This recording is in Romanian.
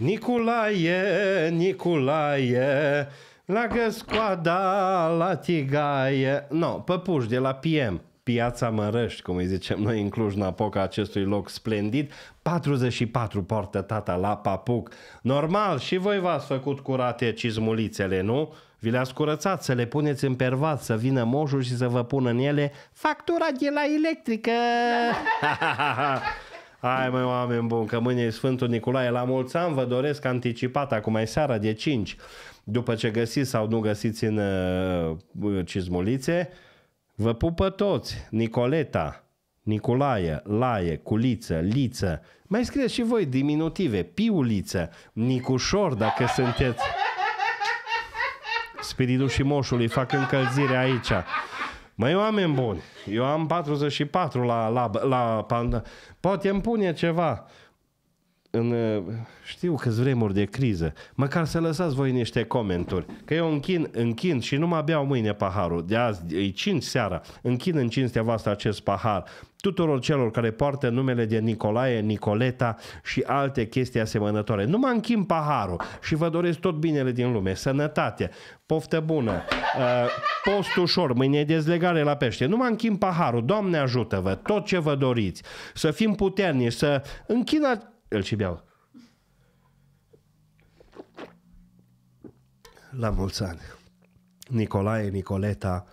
Niculaie, Niculaie, la găscoada, la tigaie. No, păpuș de la PM. Piața Mărăști, cum îi zicem noi în Cluj-Napoca, acestui loc splendid. 44 poartă tata la papuc. Normal, și voi v-ați făcut curate cizmulițele, nu? Vi le-ați curățat să le puneți în pervat, să vină moșul și să vă pună în ele factura de la electrică. Hai mai oameni buni, că mâine e Sfântul Nicolae. La mulți ani vă doresc anticipat, acum e seara de 5. După ce găsiți sau nu găsiți în uh, cizmulițe, vă pupă toți. Nicoleta, Nicolae, Laie, Culiță, Liță. Mai scrieți și voi diminutive. Piuliță, Nicușor, dacă sunteți. Spiritul și moșului fac încălzire aici. Mai oameni buni, eu am 44 la, la, la panda. Poate îmi pune ceva în, uh, știu că vremuri de criză, măcar să lăsați voi niște comenturi, că eu închin, închin și nu mă beau mâine paharul, de azi e 5 seara, închin în cinstea voastră acest pahar, tuturor celor care poartă numele de Nicolae, Nicoleta și alte chestii asemănătoare. Nu mă închin paharul și vă doresc tot binele din lume, sănătate, poftă bună, uh, post ușor, mâine dezlegare la pește. Nu mă închin paharul, Doamne ajută-vă, tot ce vă doriți, să fim puternici, să închinați el și beau. La mulți ani. Nicolae, Nicoleta,